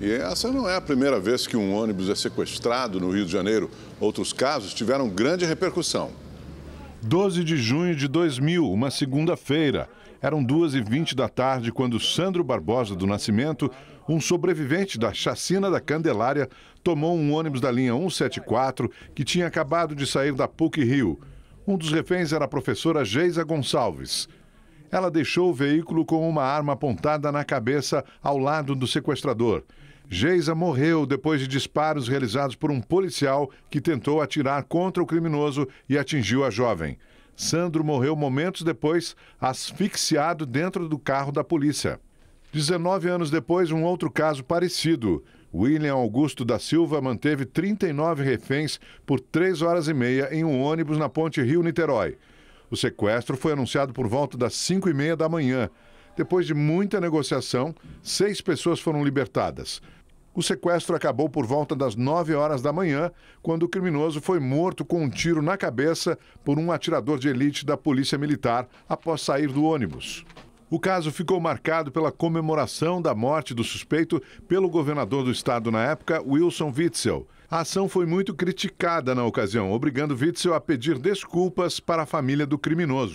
E essa não é a primeira vez que um ônibus é sequestrado no Rio de Janeiro. Outros casos tiveram grande repercussão. 12 de junho de 2000, uma segunda-feira. Eram 2h20 da tarde quando Sandro Barbosa do Nascimento, um sobrevivente da chacina da Candelária, tomou um ônibus da linha 174 que tinha acabado de sair da PUC Rio. Um dos reféns era a professora Geisa Gonçalves. Ela deixou o veículo com uma arma apontada na cabeça ao lado do sequestrador. Geisa morreu depois de disparos realizados por um policial que tentou atirar contra o criminoso e atingiu a jovem. Sandro morreu momentos depois, asfixiado dentro do carro da polícia. 19 anos depois, um outro caso parecido. William Augusto da Silva manteve 39 reféns por 3 horas e meia em um ônibus na ponte Rio-Niterói. O sequestro foi anunciado por volta das 5 e meia da manhã. Depois de muita negociação, seis pessoas foram libertadas. O sequestro acabou por volta das 9 horas da manhã, quando o criminoso foi morto com um tiro na cabeça por um atirador de elite da Polícia Militar após sair do ônibus. O caso ficou marcado pela comemoração da morte do suspeito pelo governador do estado na época, Wilson Witzel. A ação foi muito criticada na ocasião, obrigando Witzel a pedir desculpas para a família do criminoso.